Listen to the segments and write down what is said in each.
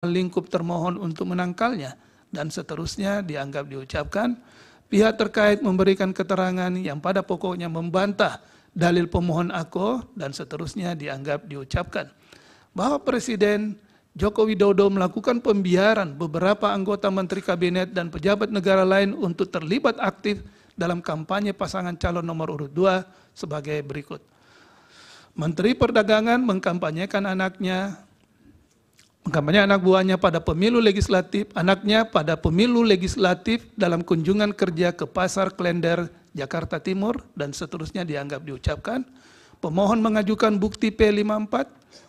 lingkup termohon untuk menangkalnya dan seterusnya dianggap diucapkan pihak terkait memberikan keterangan yang pada pokoknya membantah dalil pemohon aku dan seterusnya dianggap diucapkan bahwa presiden Joko Widodo melakukan pembiaran beberapa anggota menteri kabinet dan pejabat negara lain untuk terlibat aktif dalam kampanye pasangan calon nomor urut 2 sebagai berikut. Menteri Perdagangan mengkampanyekan anaknya Kampanye anak buahnya pada pemilu legislatif, anaknya pada pemilu legislatif dalam kunjungan kerja ke pasar Klender, Jakarta Timur, dan seterusnya dianggap diucapkan. Pemohon mengajukan bukti P54,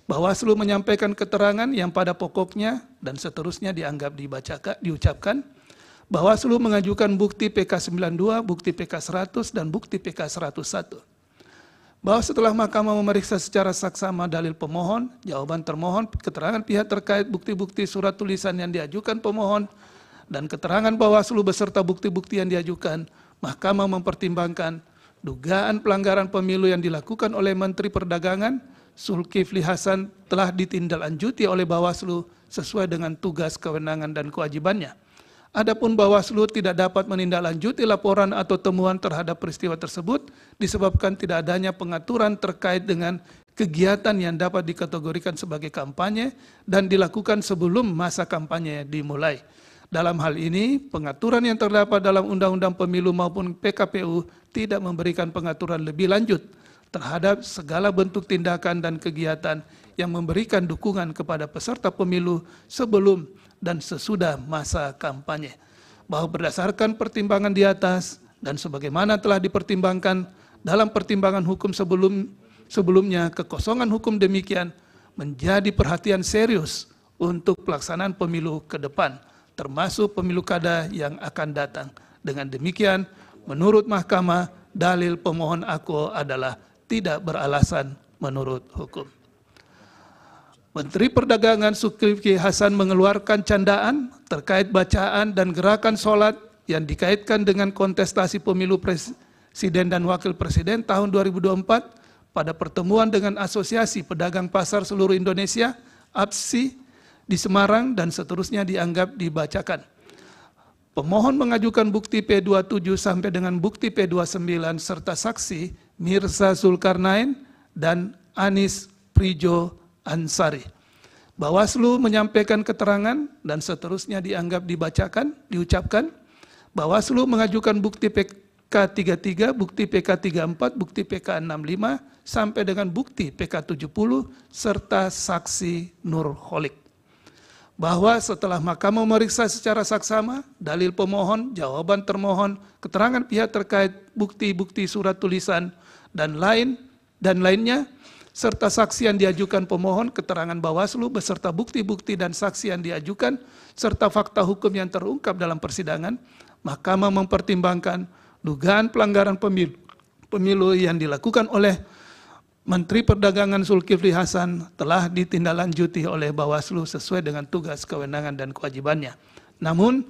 Bawaslu menyampaikan keterangan yang pada pokoknya dan seterusnya dianggap dibacakan, diucapkan. Bawaslu mengajukan bukti PK92, bukti PK100, dan bukti PK101 bahwa setelah mahkamah memeriksa secara saksama dalil pemohon, jawaban termohon, keterangan pihak terkait bukti-bukti surat tulisan yang diajukan pemohon, dan keterangan Bawaslu beserta bukti-bukti yang diajukan, mahkamah mempertimbangkan dugaan pelanggaran pemilu yang dilakukan oleh Menteri Perdagangan Sulkifli Hasan telah ditindaklanjuti oleh Bawaslu sesuai dengan tugas, kewenangan, dan kewajibannya. Adapun Bawaslu tidak dapat menindaklanjuti laporan atau temuan terhadap peristiwa tersebut disebabkan tidak adanya pengaturan terkait dengan kegiatan yang dapat dikategorikan sebagai kampanye dan dilakukan sebelum masa kampanye dimulai. Dalam hal ini, pengaturan yang terdapat dalam Undang-Undang Pemilu maupun PKPU tidak memberikan pengaturan lebih lanjut terhadap segala bentuk tindakan dan kegiatan yang memberikan dukungan kepada peserta pemilu sebelum dan sesudah masa kampanye. Bahwa berdasarkan pertimbangan di atas dan sebagaimana telah dipertimbangkan dalam pertimbangan hukum sebelum sebelumnya, kekosongan hukum demikian menjadi perhatian serius untuk pelaksanaan pemilu ke depan, termasuk pemilu kada yang akan datang. Dengan demikian, menurut mahkamah, dalil pemohon aku adalah tidak beralasan menurut hukum. Menteri Perdagangan Zulkifli Hasan mengeluarkan candaan terkait bacaan dan gerakan sholat yang dikaitkan dengan kontestasi pemilu presiden dan wakil presiden tahun 2024 pada pertemuan dengan Asosiasi Pedagang Pasar Seluruh Indonesia, APSI, di Semarang dan seterusnya dianggap dibacakan. Pemohon mengajukan bukti P27 sampai dengan bukti P29 serta saksi Mirsa Zulkarnain dan Anis Prijo Ansari. Bawaslu menyampaikan keterangan dan seterusnya dianggap dibacakan, diucapkan. Bawaslu mengajukan bukti PK33, bukti PK34, bukti PK65, sampai dengan bukti PK70, serta saksi Nurholik. Bahwa setelah mahkamah memeriksa secara saksama, dalil pemohon, jawaban termohon, keterangan pihak terkait bukti-bukti surat tulisan, dan lain dan lainnya, serta saksi yang diajukan pemohon, keterangan Bawaslu beserta bukti-bukti dan saksi yang diajukan serta fakta hukum yang terungkap dalam persidangan, Mahkamah mempertimbangkan dugaan pelanggaran pemilu, pemilu yang dilakukan oleh Menteri Perdagangan Zulkifli Hasan telah ditindaklanjuti oleh Bawaslu sesuai dengan tugas, kewenangan, dan kewajibannya. Namun,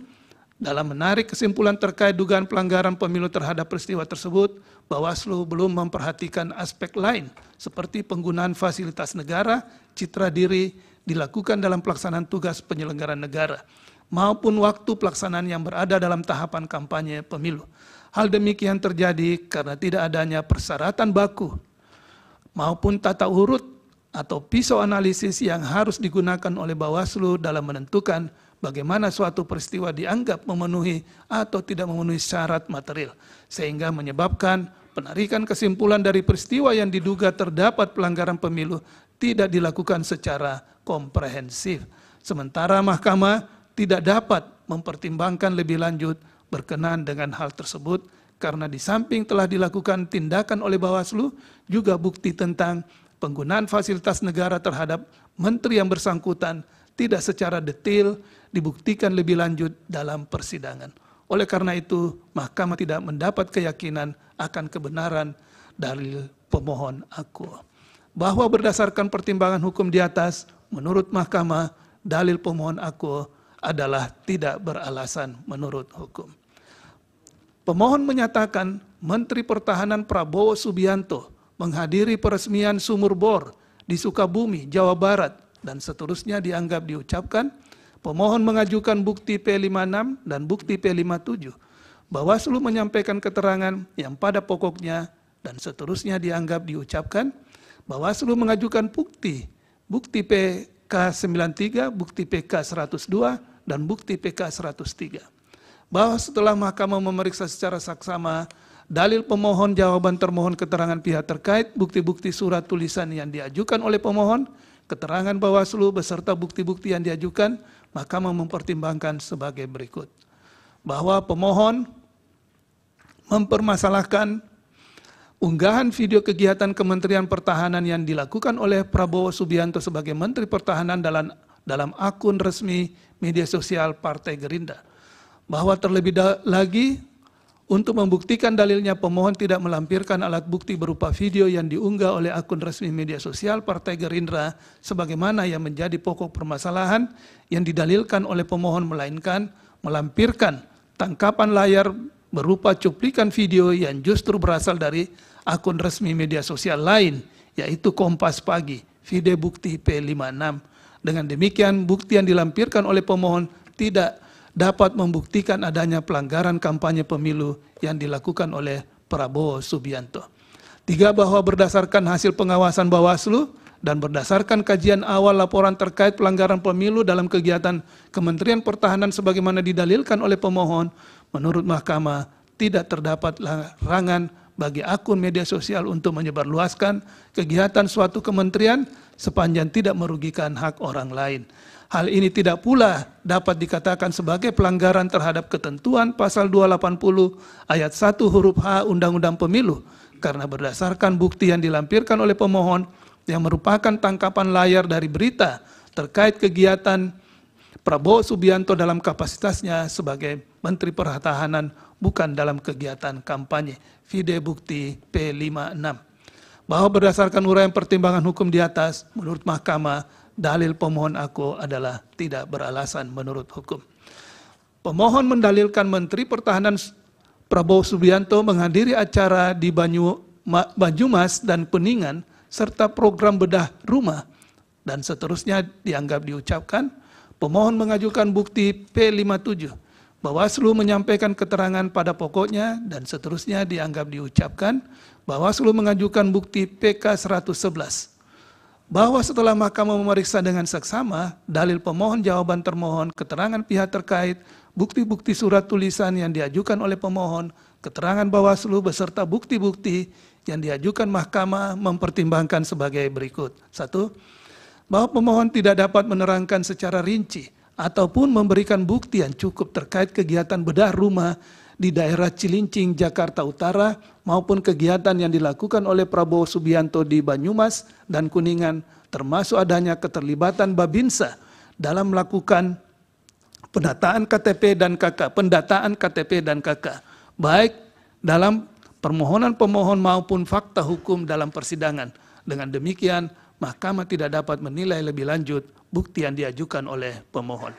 dalam menarik kesimpulan terkait dugaan pelanggaran pemilu terhadap peristiwa tersebut, Bawaslu belum memperhatikan aspek lain seperti penggunaan fasilitas negara, citra diri dilakukan dalam pelaksanaan tugas penyelenggaraan negara maupun waktu pelaksanaan yang berada dalam tahapan kampanye pemilu. Hal demikian terjadi karena tidak adanya persyaratan baku maupun tata urut atau pisau analisis yang harus digunakan oleh Bawaslu dalam menentukan bagaimana suatu peristiwa dianggap memenuhi atau tidak memenuhi syarat material, sehingga menyebabkan penarikan kesimpulan dari peristiwa yang diduga terdapat pelanggaran pemilu tidak dilakukan secara komprehensif. Sementara mahkamah tidak dapat mempertimbangkan lebih lanjut berkenan dengan hal tersebut karena di samping telah dilakukan tindakan oleh Bawaslu juga bukti tentang penggunaan fasilitas negara terhadap menteri yang bersangkutan tidak secara detail dibuktikan lebih lanjut dalam persidangan. Oleh karena itu, mahkamah tidak mendapat keyakinan akan kebenaran dalil pemohon aku. Bahwa berdasarkan pertimbangan hukum di atas, menurut mahkamah, dalil pemohon aku adalah tidak beralasan menurut hukum. Pemohon menyatakan Menteri Pertahanan Prabowo Subianto menghadiri peresmian sumur bor di Sukabumi, Jawa Barat dan seterusnya dianggap diucapkan, pemohon mengajukan bukti P56 dan bukti P57. Bawaslu menyampaikan keterangan yang pada pokoknya dan seterusnya dianggap diucapkan. Bawaslu mengajukan bukti, bukti PK93, bukti PK102, dan bukti PK103. Bahwa setelah mahkamah memeriksa secara saksama dalil pemohon jawaban termohon keterangan pihak terkait, bukti-bukti surat tulisan yang diajukan oleh pemohon, keterangan Bawaslu beserta bukti-bukti yang diajukan, maka mempertimbangkan sebagai berikut. Bahwa pemohon mempermasalahkan unggahan video kegiatan Kementerian Pertahanan yang dilakukan oleh Prabowo Subianto sebagai Menteri Pertahanan dalam dalam akun resmi media sosial Partai Gerindra. Bahwa terlebih lagi untuk membuktikan dalilnya, pemohon tidak melampirkan alat bukti berupa video yang diunggah oleh akun resmi media sosial Partai Gerindra sebagaimana yang menjadi pokok permasalahan yang didalilkan oleh pemohon melainkan melampirkan tangkapan layar berupa cuplikan video yang justru berasal dari akun resmi media sosial lain yaitu Kompas Pagi, video bukti P56. Dengan demikian, bukti yang dilampirkan oleh pemohon tidak dapat membuktikan adanya pelanggaran kampanye pemilu yang dilakukan oleh Prabowo Subianto. Tiga, bahwa berdasarkan hasil pengawasan Bawaslu dan berdasarkan kajian awal laporan terkait pelanggaran pemilu dalam kegiatan Kementerian Pertahanan sebagaimana didalilkan oleh pemohon, menurut Mahkamah tidak terdapat larangan bagi akun media sosial untuk menyebarluaskan kegiatan suatu kementerian sepanjang tidak merugikan hak orang lain. Hal ini tidak pula dapat dikatakan sebagai pelanggaran terhadap ketentuan pasal 280 ayat 1 huruf H Undang-Undang Pemilu karena berdasarkan bukti yang dilampirkan oleh pemohon yang merupakan tangkapan layar dari berita terkait kegiatan Prabowo Subianto dalam kapasitasnya sebagai Menteri Pertahanan bukan dalam kegiatan kampanye. Vide bukti P56. Bahwa berdasarkan uraian pertimbangan hukum di atas, menurut Mahkamah, dalil pemohon aku adalah tidak beralasan menurut hukum. Pemohon mendalilkan Menteri Pertahanan Prabowo Subianto menghadiri acara di Banyu, Banyumas dan Peningan serta program bedah rumah dan seterusnya dianggap diucapkan. Pemohon mengajukan bukti P57 Bawaslu menyampaikan keterangan pada pokoknya dan seterusnya dianggap diucapkan. Bawaslu mengajukan bukti PK 111 bahwa setelah mahkamah memeriksa dengan seksama dalil pemohon, jawaban termohon, keterangan pihak terkait, bukti-bukti surat tulisan yang diajukan oleh pemohon, keterangan Bawaslu beserta bukti-bukti yang diajukan mahkamah mempertimbangkan sebagai berikut. Satu, bahwa pemohon tidak dapat menerangkan secara rinci ataupun memberikan bukti yang cukup terkait kegiatan bedah rumah di daerah Cilincing, Jakarta Utara maupun kegiatan yang dilakukan oleh Prabowo Subianto di Banyumas dan Kuningan termasuk adanya keterlibatan Babinsa dalam melakukan pendataan KTP dan KK, pendataan KTP dan KK, baik dalam permohonan pemohon maupun fakta hukum dalam persidangan. Dengan demikian, mahkamah tidak dapat menilai lebih lanjut bukti yang diajukan oleh pemohon.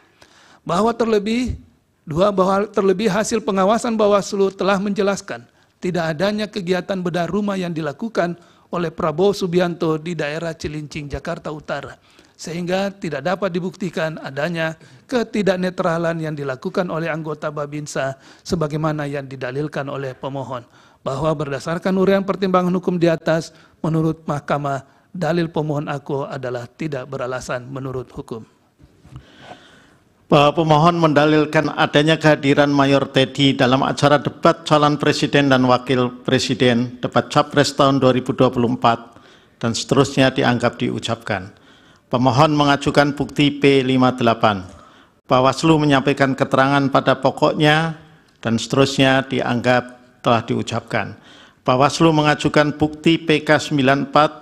Bahwa terlebih Dua, bahwa terlebih hasil pengawasan Bawaslu telah menjelaskan tidak adanya kegiatan bedah rumah yang dilakukan oleh Prabowo Subianto di daerah Cilincing, Jakarta Utara. Sehingga tidak dapat dibuktikan adanya ketidaknetralan yang dilakukan oleh anggota Babinsa sebagaimana yang didalilkan oleh pemohon. Bahwa berdasarkan urian pertimbangan hukum di atas, menurut mahkamah, dalil pemohon aku adalah tidak beralasan menurut hukum bahwa pemohon mendalilkan adanya kehadiran Mayor Teddy dalam acara debat calon presiden dan wakil presiden debat capres tahun 2024 dan seterusnya dianggap diucapkan. Pemohon mengajukan bukti P58. Bawaslu menyampaikan keterangan pada pokoknya dan seterusnya dianggap telah diucapkan. Bawaslu mengajukan bukti PK94